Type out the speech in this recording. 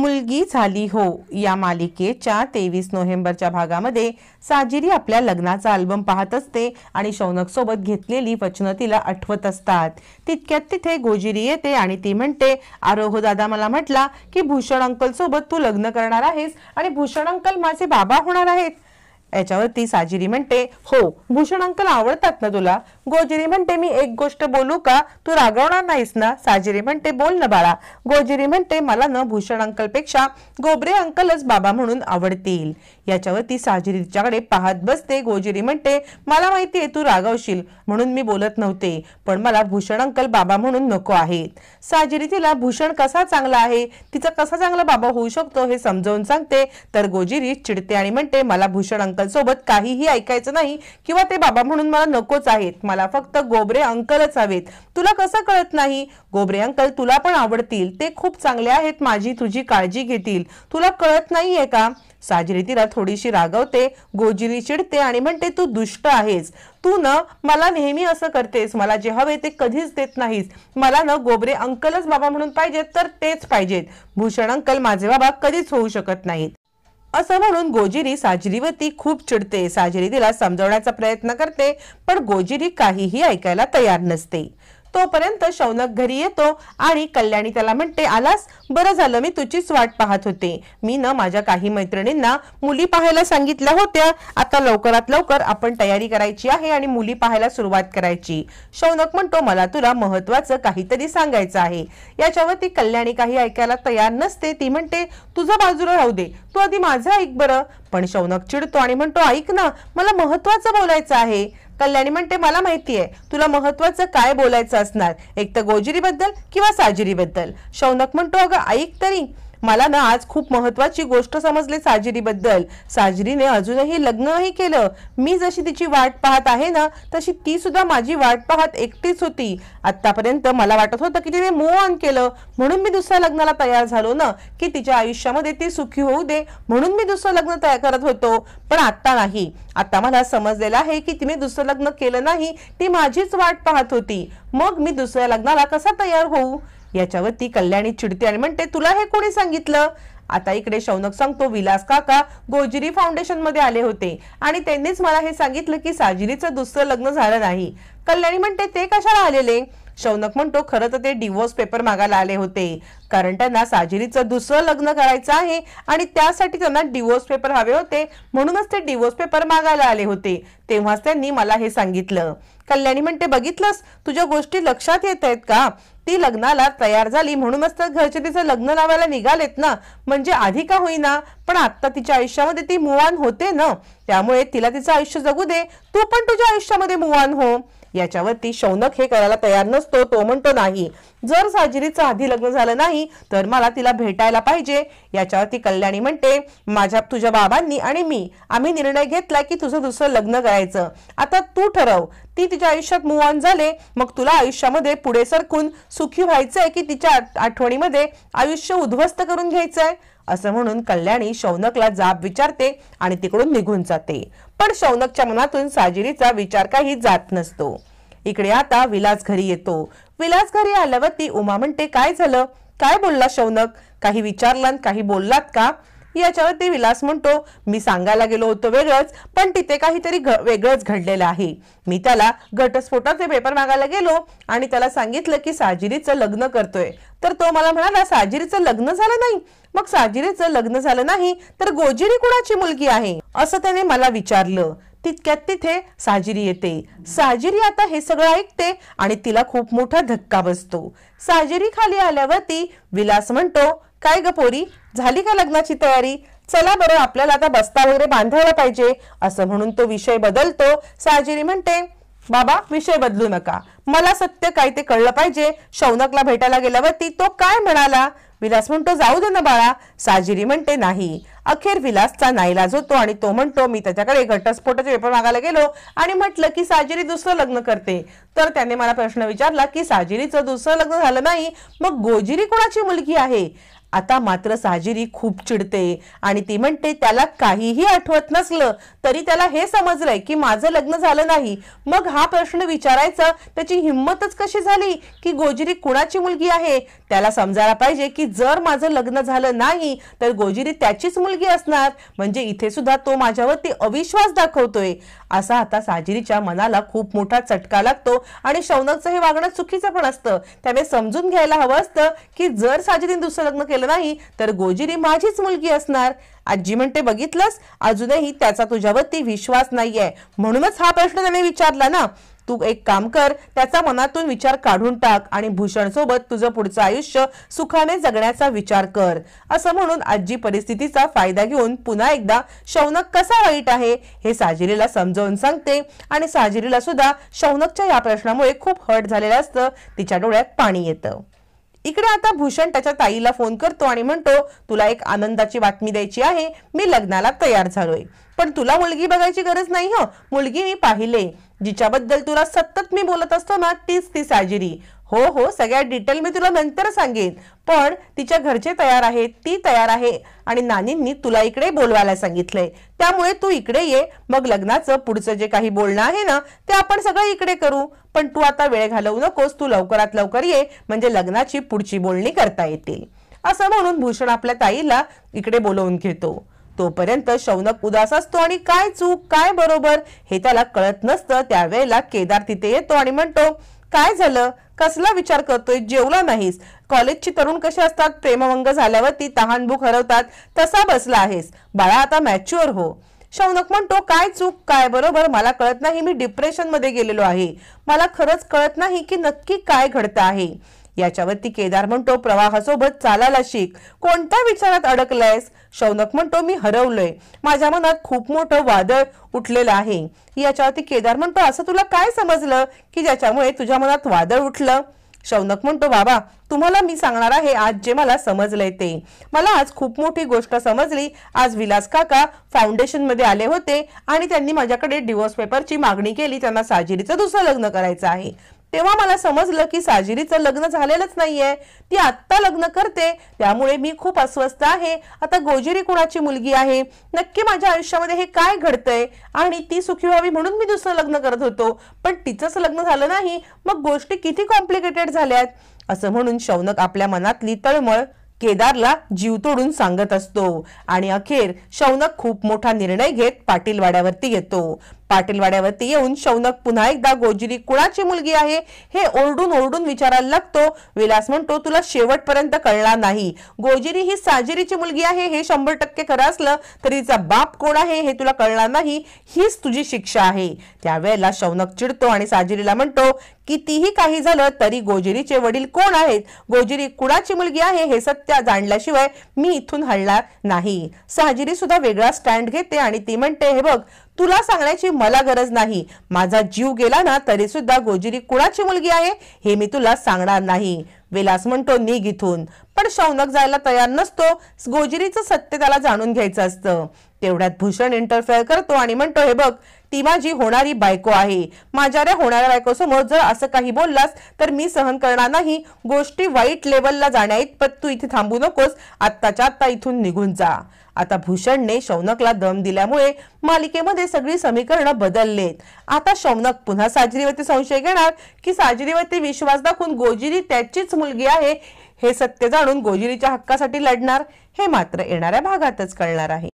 मुलगी झाली हो या मालिकेच्या तेवीस नोव्हेंबरच्या भागामध्ये साजिरी आपल्या लग्नाचा अल्बम पाहत असते आणि शौनकसोबत घेतलेली वचनं तिला आठवत असतात तितक्यात तिथे गोजिरी येते आणि ती म्हणते आरोह हो दादा मला म्हटला की भूषण अंकल सोबत तू लग्न करणार आहेस आणि भूषण अंकल माझे बाबा होणार आहेत याच्यावरती साजिरी म्हणते हो भूषण अंकल आवडतात ना तुला गोजिरी म्हणते मी एक गोष्ट बोलू का तू रागवणार नाहीस ना साजिरी म्हणते बोल ना बाळा गोजिरी म्हणते मला ना भूषण अंकल पेक्षा गोबरे अंकलच बाबा म्हणून आवडतील याच्यावरती साजिरीच्याकडे पाहत बसते गोजिरी म्हणते मला माहितीये तू रागवशील म्हणून मी बोलत नव्हते पण मला भूषण अंकल बाबा म्हणून नको आहेत साजिरी तिला भूषण कसा चांगला आहे तिचा कसा चांगला बाबा होऊ शकतो हे समजावून सांगते तर गोजिरी चिडते आणि म्हणते मला भूषण अंकल अंकलसोबत काहीही ऐकायचं नाही किंवा ते बाबा म्हणून मला नकोच आहेत मला फक्त गोबरे अंकलच हवेत तुला कसं कळत नाही गोबरे अंकल तुला पण आवडतील ते खूप चांगले आहेत माझी तुझी काळजी घेतील तुला कळत नाहीये का साजरी तिला थोडीशी रागवते गोजिरी चिडते आणि म्हणते तू दुष्ट आहेस तू न मला नेहमी असं करतेस मला जे हवे ते कधीच देत नाहीस मला न गोबरे अंकलच बाबा म्हणून पाहिजेत तर तेच पाहिजेत भूषण अंकल माझे बाबा कधीच होऊ शकत नाहीत असं म्हणून गोजिरी साजरीवरती खूप चिडते साजरी तिला समजवण्याचा प्रयत्न करते पण गोजिरी काहीही ऐकायला तयार नसते तोपर्यंत शौनक घरी येतो आणि कल्याणी त्याला म्हणते आलास बरं झालं मी तुझीच वाट पाहत होते मी ना माझ्या काही मैत्रिणींना मुली पाहायला सांगितल्या होत्या आता लवकरात लवकर आपण तयारी करायची आहे आणि मुली पाहायला सुरुवात करायची शौनक म्हणतो मला तुला महत्वाचं काहीतरी सांगायचं आहे ती कल्याणी काही ऐकायला तयार नसते ती म्हणते तुझं बाजूला राहू दे तू आधी माझं ऐक बरं पण शौनक चिडतो आणि म्हणतो ऐक ना मला महत्वाचं बोलायचं आहे कल्याणी म्हणते मला माहिती आहे तुला महत्वाचं काय बोलायचं असणार एक तर गोजिरीबद्दल किंवा साजिरीबद्दल शौनक म्हणतो अगं ऐक तरी मला ना आज खूप महत्वाची गोष्ट समजली बद्दल साजरीने अजूनही लग्नही केलं मी जशी तिची वाट पाहत आहे ना तशी ती सुद्धा माझी वाट पाहत एकटीच होती आतापर्यंत मला वाटत होतं की तिने मूव ऑन केलं म्हणून मी दुसऱ्या लग्नाला तयार झालो ना की तिच्या आयुष्यामध्ये ती सुखी होऊ दे म्हणून मी दुसरं लग्न तयार करत होतो पण आता नाही आता मला समजलेलं आहे की तिने दुसरं लग्न केलं नाही ती माझीच वाट पाहत होती मग मी दुसऱ्या लग्नाला कसा तयार होऊ याच्यावर ती कल्याणी चिडते आणि म्हणते तुला हे कोणी सांगितलं आता इकडे शौनक सांगतो विलास काका गोजरी फाउंडेशन मध्ये आले होते आणि त्यांनीच मला हे सांगितलं की साजिरीचं दुसरं लग्न झालं नाही कल्याणी म्हणते ते कशाला आलेले शौनक म्हणतो खरं तर ते डिवोर्स पेपर मागायला आले होते कारण त्यांना साजिरीचं दुसरं लग्न करायचं आहे आणि त्यासाठी त्यांना डिवोर्स पेपर हवे होते म्हणूनच ते डिवोर्स पेपर मागायला आले होते तेव्हाच त्यांनी मला हे सांगितलं कल्याणी म्हणते बघितलंस तुझ्या गोष्टी लक्षात येत आहेत का ती लग्नाला तयार झाली म्हणूनच तर घरचे तिचं लग्न लावायला निघालेत ना म्हणजे आधी का होईना पण आता तिच्या आयुष्यामध्ये ती मुवान होते ना त्यामुळे तिला तिचं आयुष्य जगू दे तू पण तुझ्या आयुष्यामध्ये मुवान हो याच्यावरती शौनक हे करायला तयार नसतो तो म्हणतो नाही जर साजिरीचं आधी लग्न झालं नाही तर मला तिला भेटायला पाहिजे याच्यावरती कल्याणी म्हणते माझ्या तुझ्या बाबांनी आणि मी आम्ही निर्णय घेतला की तुझं दुसरं लग्न करायचं आता तू ठरव ती तिच्या आयुष्यात मूव ऑन झाले मग तुला आयुष्यामध्ये पुढे सरकून सुखी व्हायचंय की तिच्या आठवणीमध्ये आयुष्य उद्ध्वस्त करून घ्यायचंय असं म्हणून कल्याणी शौनकला जाब विचारते आणि तिकडून निघून जाते पण शौनकच्या मनातून साजिरीचा विचार काही जात नसतो इकडे आता विलास घरी येतो विलास घरी आल्यावर ती उमा म्हणते काय झालं काय बोलला शौनक काही विचारलात काही बोललात का याच्यावर विलास म्हणतो मी सांगायला गेलो होतो वेगळंच पण तिथे काहीतरी वेगळंच घडलेलं आहे मी त्याला घटस्फोटाचे पेपर मागायला गेलो आणि त्याला सांगितलं की साजिरीचं लग्न करतोय तर तो मला म्हणाला साजिरीचं लग्न झालं नाही मग साजिरीचं लग्न झालं नाही तर गोजिरी कुणाची मुलगी आहे असं त्याने मला विचारलं तितक्यात तिथे साजिरी येते साजिरी आता हे सगळं ऐकते आणि तिला खूप मोठा धक्का बसतो साजिरी खाली आल्यावरती विलास म्हणतो काय ग पोरी झाली का लग्नाची तयारी चला बरं आपल्याला आता बस्ता वगैरे बांधायला पाहिजे असं म्हणून तो विषय बदलतो साजिरी म्हणते बाबा विषय बदलू नका मला सत्य काय ते कळलं पाहिजे शौनकला भेटायला गेल्यावरती तो काय म्हणाला विलास म्हणतो जाऊ दे ना बाळा साजिरी म्हणते नाही अखेर विलासचा नाईलाज होतो आणि तो म्हणतो मी त्याच्याकडे घटस्फोटाचे पेपर मागायला गेलो आणि म्हटलं की साजिरी दुसरं लग्न करते तर त्याने मला प्रश्न विचारला की साजिरीचं दुसरं लग्न झालं नाही मग गोजिरी कोणाची मुलगी आहे आता मात्र साजिरी खूप चिडते आणि ती म्हणते त्याला काहीही आठवत नसलं तरी त्याला हे समजलंय की माझं लग्न झालं नाही मग हा प्रश्न विचारायचा त्याची हिंमतच कशी झाली की गोजिरी कुणाची मुलगी आहे त्याला समजायला पाहिजे की जर माझं लग्न झालं नाही तर गोजिरी त्याचीच मुलगी असणार म्हणजे इथे सुद्धा तो माझ्यावरती अविश्वास दाखवतोय असा आता साजिरीच्या मनाला खूप मोठा चटका लागतो आणि शौनकचं हे वागणं चुकीचं पण असतं त्यामुळे समजून घ्यायला हवं असतं की जर साजिरीने दुसरं लग्न केलं नाही तर गोजिरी माझीच मुलगी असणार आजी म्हणते बघितलंस अजूनही त्याचा तुझ्यावरती विश्वास नाहीये म्हणूनच हा प्रश्न त्याने विचारला ना तू एक काम कर त्याचा मनातून विचार काढून टाक आणि भूषण सोबत तुझं पुढचं आयुष्य सुखाने जगण्याचा विचार कर असं म्हणून आजी परिस्थितीचा फायदा घेऊन पुन्हा एकदा शौनक कसा वाईट आहे हे साजिरीला समजावून सांगते आणि साजिरीला सुद्धा शौनकच्या या प्रश्नामुळे खूप हट झालेलं असतं तिच्या डोळ्यात पाणी येतं इकडे आता भूषण त्याच्या ताईला फोन करतो आणि म्हणतो तुला एक आनंदाची बातमी द्यायची आहे मी लग्नाला तयार झालोय पण तुला मुलगी बघायची गरज नाही हो मुलगी मी पाहिले जिच्याबद्दल तुला सतत मी बोलत असतो ना तीच ती साजिरी हो हो सगळ्या डिटेल मी तुला नंतर सांगेन पण तिच्या घरचे तयार आहेत ती तयार आहे आणि नानींनी तुला इकडे बोलवायला सांगितलंय त्यामुळे तू इकडे ये मग लग्नाचं पुढचं जे काही बोलणं आहे ना ते आपण सगळं इकडे करू पण तू आता वेळ घालवू नकोस तू लवकरात लवकर ये म्हणजे लग्नाची पुढची बोलणी करता येतील असं म्हणून भूषण आपल्या ताईला इकडे बोलवून घेतो तोपर्यंत शौनक उदास असतो आणि काय चूक काय बरोबर हे त्याला कळत नसतं त्यावेळेला केदार तिथे येतो आणि म्हणतो काय झालं कसला विचार करतोय जेवला नाहीस कॉलेजची तरुण कशी असतात प्रेमभंग झाल्यावरती तहानभूक हरवतात तसा बसला आहेस बाळा आता मॅच्युअर हो शौनक म्हणतो काय चूक काय बरोबर मला कळत नाही मी डिप्रेशन मध्ये गेलेलो आहे मला खरंच कळत नाही की नक्की काय घडतं आहे याच्यावरती केदार म्हणतो प्रवाहासोबत चालायला शिक कोणत्या विचारात अडकलायस शौनक म्हणतो मी हरवलोय माझ्या मनात खूप मोठं वादळ उठलेलं आहे याच्यावरती केदार म्हणतो असं तुला काय समजलं की ज्याच्यामुळे तुझ्या मनात वादळ उठलं शौनक म्हणतो बाबा तुम्हाला मी सांगणार आहे आज जे मला समजलंय ते मला आज खूप मोठी गोष्ट समजली आज विलास काका फाउंडेशन मध्ये आले होते आणि त्यांनी माझ्याकडे डिवोर्स पेपरची मागणी केली त्यांना साजिरीचं दुसरं लग्न करायचं आहे तेव्हा मला समजलं की साजिरीचं लग्न झालेलंच नाहीये ती आत्ता लग्न करते त्यामुळे मी खूप अस्वस्थ आहे आता गोजिरी कुणाची मुलगी आहे नक्की माझ्या आयुष्यामध्ये हे काय घडतंय आणि ती सुखी व्हावी म्हणून मी दुसरं लग्न करत होतो पण तिचंच लग्न झालं नाही मग गोष्टी किती कॉम्प्लिकेटेड झाल्यात असं म्हणून शौनक आपल्या मनातली तळमळ केदारला जीव तोडून सांगत असतो आणि अखेर शौनक खूप मोठा निर्णय घेत पाटीलवाड्यावरती येतो पाटीलवाड्यावरती येऊन शौनक पुन्हा एकदा गोजिरी कुणाची मुलगी आहे हे ओरडून ओरडून विचारायला लागतो विलास म्हणतो तुला शेवटपर्यंत कळला नाही गोजिरी ही साजिरीची मुलगी आहे हे शंभर टक्के खरं असलं तरी तिचा बाप कोण आहे हे तुला कळणार नाही हीच तुझी शिक्षा आहे त्यावेळेला शौनक चिडतो आणि साजिरीला म्हणतो कितीही काही झालं तरी गोजिरीचे वडील कोण आहेत गोजिरी कुणाची मुलगी आहे हे सत्य जाणल्याशिवाय मी इथून हलणार नाही साजिरी सुद्धा वेगळा स्टँड घेते आणि ती म्हणते हे बघ तुला सांगण्याची मला गरज नाही माझा जीव गेला ना तरी सुद्धा गोजिरी कुणाची मुलगी आहे हे मी तुला सांगणार नाही विलास म्हणतो निघ इथून पण शौनक जायला तयार नसतो गोजिरीचं सत्य त्याला जाणून घ्यायचं असतं तेवढ्यात भूषण इंटरफेअर करतो आणि म्हणतो हे बघ ती माझी होणारी बायको आहे माझ्या होणाऱ्या बायकोसमोर जर असं काही बोललास तर मी सहन करणार नाही गोष्टी वाईट लेवलला जाण्या पण तू इथे थांबू नकोस आत्ताच्या आत्ता इथून निघून जा आता भूषणने शौनकला दम दिल्यामुळे मालिकेमध्ये सगळी समीकरणं बदललेत आता शौनक पुन्हा साजरीवरती संशय घेणार की साजरीवरती विश्वास दाखवून गोजिरी त्याचीच मुलगी आहे हे सत्य जाणून गोजिरीच्या हक्कासाठी लढणार हे मात्र येणाऱ्या भागातच कळणार आहे